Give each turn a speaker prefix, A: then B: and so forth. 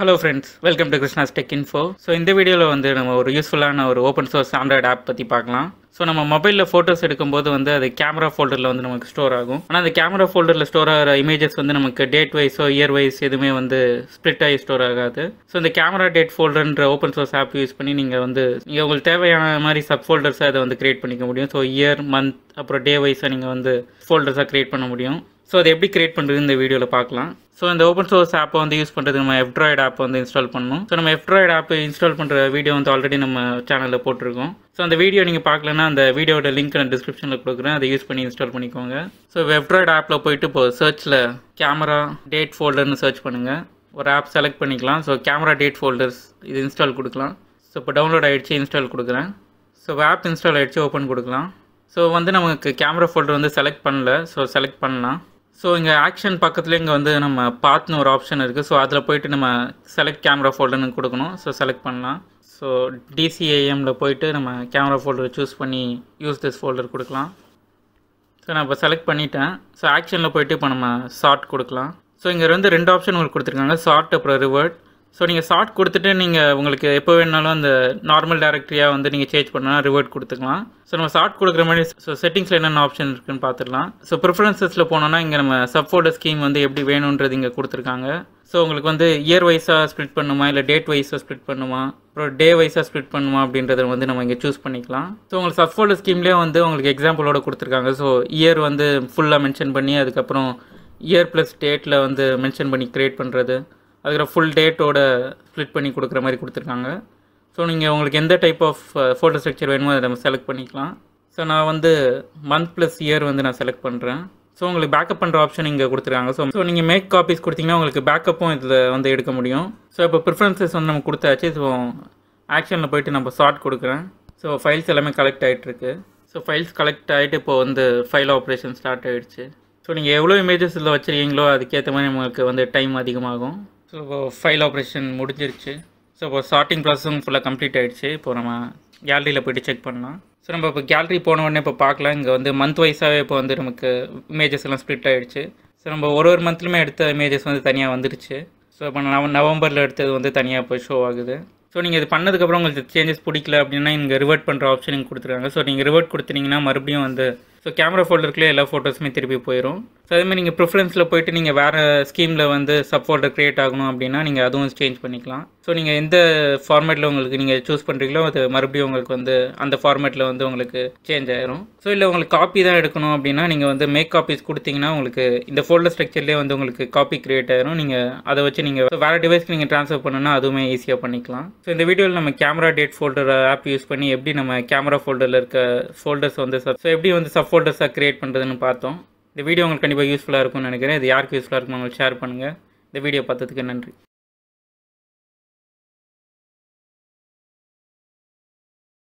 A: hello friends welcome to Krishna's tech info so இந்த வீடியோவில் வந்து நம்ம ஒரு யூஸ்ஃபுல்லான ஒரு ஓப்பன் சோர்ஸ் ஆண்ட்ராய்ட் ஆப் பற்றி பார்க்கலாம் ஸோ நம்ம மொபைலில் ஃபோட்டோஸ் எடுக்கும்போது வந்து அது கேமரா ஃபோல்டரில் வந்து நமக்கு ஸ்டோர் ஆகும் ஆனால் அந்த கேமரா ஃபோல்டரில் ஸ்டோர் ஆகிற இமேஜஸ் வந்து நமக்கு டேட் வைஸோ இயர் வைஸ் எதுவுமே வந்து ஸ்ப்ளிட் ஆகி ஸ்டோர் ஆகாது ஸோ இந்த கேமரா டேட் ஃபோல்டர்ன்ற ஓப்பன் சோர்ஸ் ஆப் யூஸ் பண்ணி நீங்கள் வந்து நீங்கள் உங்களுக்கு தேவையான மாதிரி சப் ஃபோல்டர்ஸாக அதை வந்து கிரியேட் பண்ணிக்க முடியும் ஸோ இயர் மந்த் அப்புறம் டே வைஸாக நீங்கள் வந்து ஃபோல்டர்ஸாக கிரியேட் பண்ண முடியும் ஸோ அதை எப்படி கிரியேட் பண்ணுறது இந்த வீடியோவில் பார்க்கலாம் ஸோ இந்த ஓப்பன் சோர்ஸ் ஆப்பை வந்து யூஸ் பண்ணுறது நம்ம எஃப்ட்ராய்டு ஆப்பை வந்து இன்ஸ்டால் பண்ணணும் ஸோ நம்ம எஃப்ட்ராய்டு ஆப்பை இன்ஸ்டால் பண்ணுற வீடியோ வந்து ஆல்ரெடி நம்ம சேனலில் போட்டிருக்கோம் ஸோ அந்த வீடியோ நீங்கள் பார்க்கலன்னா அந்த வீடியோட லிங்க் நான் டிஸ்கிரிப்ஷனில் கொடுக்குறேன் அதை யூஸ் பண்ணி இன்ஸ்டால் பண்ணிக்கோங்க ஸோ வெப்ட்ராய்டு ஆப்பில் போயிட்டு இப்போ சர்ச்சில் கேமரா டேட் ஃபோல்டர்னு சர்ச் பண்ணுங்கள் ஒரு ஆப் செலக்ட் பண்ணிக்கலாம் ஸோ கேமரா டேட் ஃபோல்டர்ஸ் இது இன்ஸ்டால் கொடுக்கலாம் ஸோ இப்போ டவுன்லோட் ஆகிடுச்சு இன்ஸ்டால் கொடுக்குறேன் ஸோ ஆப் இன்ஸ்டால் ஆகிடுச்சு ஓப்பன் கொடுக்கலாம் ஸோ வந்து நமக்கு கேமரா ஃபோல்டர் வந்து செலக்ட் பண்ணல ஸோ செலக்ட் பண்ணலாம் ஸோ இங்கே ஆக்ஷன் பக்கத்தில் இங்கே வந்து நம்ம பார்த்துன்னு ஒரு ஆப்ஷன் இருக்குது ஸோ அதில் போயிட்டு நம்ம செலக்ட் கேமரா ஃபோல்டர்னு கொடுக்கணும் ஸோ செலக்ட் பண்ணலாம் ஸோ டிசிஏஎம்மில் போயிட்டு நம்ம கேமரா ஃபோல்டரை சூஸ் பண்ணி யூஸ் திஸ் ஃபோல்டர் கொடுக்கலாம் ஸோ நான் இப்போ செலக்ட் பண்ணிட்டேன் ஸோ ஆக்ஷனில் போயிட்டு இப்போ நம்ம ஷார்ட் கொடுக்கலாம் ஸோ இங்கே வந்து ரெண்டு ஆப்ஷன் உங்களுக்கு கொடுத்துருக்காங்க ஷார்ட் அப்புறம் ரிவர்ட் ஸோ நீங்கள் ஷார்ட் கொடுத்துட்டு நீங்கள் உங்களுக்கு எப்போ வேணாலும் அந்த நார்மல் டேரக்டரியாக வந்து நீங்கள் சேஞ்ச் பண்ணால் ரிவர்ட் கொடுத்துக்கலாம் ஸோ நம்ம ஷார்ட் கொடுக்குற மாதிரி ஸோ செட்டிங்ஸில் என்னென்ன ஆப்ஷன் இருக்குன்னு பார்த்துடலாம் ஸோ ப்ரிஃபரன்சஸில் போனோன்னா இங்கே நம்ம சப்போர்ட் ஸ்கீம் வந்து எப்படி வேணுன்றது இங்கே கொடுத்துருக்காங்க ஸோ உங்களுக்கு வந்து இயர் வைஸாக ஸ்ப்ளிட் பண்ணுமா இல்லை டேட் வைஸாக ஸ்ப்ளிட் பண்ணுமா அப்புறம் டே வைஸாக ஸ்ப்ளிட் பண்ணுமா அப்படின்றத வந்து நம்ம இங்கே சூஸ் பண்ணிக்கலாம் ஸோ உங்களுக்கு சப்ஃபோல்டர் ஸ்கீம்லேயே வந்து உங்களுக்கு எக்ஸாம்பிளோட கொடுத்துருக்காங்க ஸோ இயர் வந்து ஃபுல்லாக மென்ஷன் பண்ணி அதுக்கப்புறம் இயர் ப்ளஸ் டேட்டில் வந்து மென்ஷன் பண்ணி க்ரியேட் பண்ணுறது அதுக்கப்புறம் ஃபுல் டேட்டோட ஸ்ப்ளிட் பண்ணி கொடுக்குற மாதிரி கொடுத்துருக்காங்க ஸோ நீங்கள் உங்களுக்கு எந்த டைப் ஆஃப் ஃபோட்டோ ஸ்ட்ரக்சர் வேணுமோ அதை நம்ம செலக்ட் பண்ணிக்கலாம் ஸோ நான் வந்து மந்த் ப்ளஸ் இயர் வந்து நான் செலக்ட் பண்ணுறேன் ஸோ உங்களுக்கு பேக்கப் பண்ணுற ஆப்ஷன் இங்கே கொடுத்துருக்காங்க ஸோ ஸோ நீங்கள் மேக் காப்பீஸ் கொடுத்தீங்கன்னா உங்களுக்கு பேக்கப்பும் இதில் வந்து எடுக்க முடியும் ஸோ இப்போ ப்ரிஃபரன்சஸ் வந்து நம்ம கொடுத்தாச்சு ஸோ ஆக்ஷனில் போயிட்டு நம்ம ஷார்ட் கொடுக்குறேன் ஸோ ஃபைல்ஸ் எல்லாமே கலெக்ட் ஆகிட்டுருக்கு ஸோ ஃபைல்ஸ் கலெக்ட் ஆகிட்டு இப்போ வந்து ஃபைல் ஆப்ரேஷன் ஸ்டார்ட் ஆகிடுச்சு ஸோ நீங்கள் எவ்வளோ இமேஜஸ் இதில் வச்சுருக்கீங்களோ அதுக்கேற்ற மாதிரி உங்களுக்கு வந்து டைம் அதிகமாகும் ஸோ இப்போ ஃபைல் ஆப்ரேஷன் முடிஞ்சிருச்சு ஸோ இப்போ ஷார்ட்டிங் ப்ராசஸும் ஃபுல்லாக கம்ப்ளீட் ஆகிடுச்சு இப்போ நம்ம கேலரியில் போய்ட்டு செக் பண்ணலாம் ஸோ நம்ம இப்போ கேலரி போன உடனே இப்போ பார்க்கலாம் இங்கே வந்து மந்த் வைஸாகவே இப்போ வந்து நமக்கு இமேஜஸ் எல்லாம் ஸ்ப்ளிட் ஆகிடுச்சு ஸோ நம்ம ஒரு ஒரு மந்த்லையுமே எடுத்த இமேஜஸ் வந்து தனியாக வந்துடுச்சு ஸோ இப்போ நவ நவம்பரில் எடுத்தது வந்து தனியாக போய் ஷோ ஆகுது ஸோ நீங்கள் இது பண்ணதுக்கப்புறம் உங்களுக்கு சேஞ்சஸ் பிடிக்கல அப்படின்னா இங்கே ரிவர்ட் பண்ணுற ஆப்ஷன் கொடுத்துருக்காங்க ஸோ நீங்கள் ரிவர்ட் கொடுத்துட்டிங்கன்னா மறுபடியும் வந்து ஸோ கேமரா ஃபோல்டருக்குள்ளே எல்லா ஃபோட்டோஸுமே திருப்பி போயிடும் ஸோ அதேமாதிரி நீங்கள் ப்ரிஃபரன்ஸில் போயிட்டு நீங்கள் வேறு ஸ்கீமில் வந்து சப் ஃபோல்டர் க்ரியேட் ஆகணும் அப்படின்னா நீங்கள் அதுவும் சேஞ்ச் பண்ணிக்கலாம் ஸோ நீங்கள் எந்த ஃபார்மேட்டில் உங்களுக்கு நீங்கள் சூஸ் பண்ணுறீங்களோ அது மறுபடியும் உங்களுக்கு வந்து அந்த ஃபார்மேட்டில் வந்து உங்களுக்கு சேஞ்ச் ஆயிரும் ஸோ இல்லை உங்களுக்கு காப்பி தான் எடுக்கணும் அப்படின்னா நீங்கள் வந்து மேக் காப்பீஸ் கொடுத்தீங்கன்னா உங்களுக்கு இந்த ஃபோல்டர் ஸ்ட்ரக்சர்லேயே வந்து உங்களுக்கு காப்பி கிரியேட் ஆயிரும் நீங்கள் அதை வச்சு நீங்கள் வேறு டிவைஸ்க்கு நீங்கள் ட்ரான்ஸ்ஃபர் பண்ணணும் அதுவுமே ஈஸியாக பண்ணிக்கலாம் ஸோ இந்த வீடியோவில் நம்ம camera date folder app use பண்ணி எப்படி நம்ம கேமரா ஃபோல்டரில் இருக்க ஃபோல்டர்ஸ் வந்து ஸோ எப்படி வந்து சப் ஃபோட்டோஸாக க்ரியேட் பண்ணுறதுன்னு பார்த்தோம் இந்த வீடியோ உங்களுக்கு கண்டிப்பாக யூஸ்ஃபுல்லாக இருக்கும்னு நினைக்கிறேன் இது யாருக்கு யூஸ்ஃபுல்லாக இருக்கும் உங்களுக்கு ஷேர் பண்ணுங்கள் இந்த வீடியோ பார்த்ததுக்கு நன்றி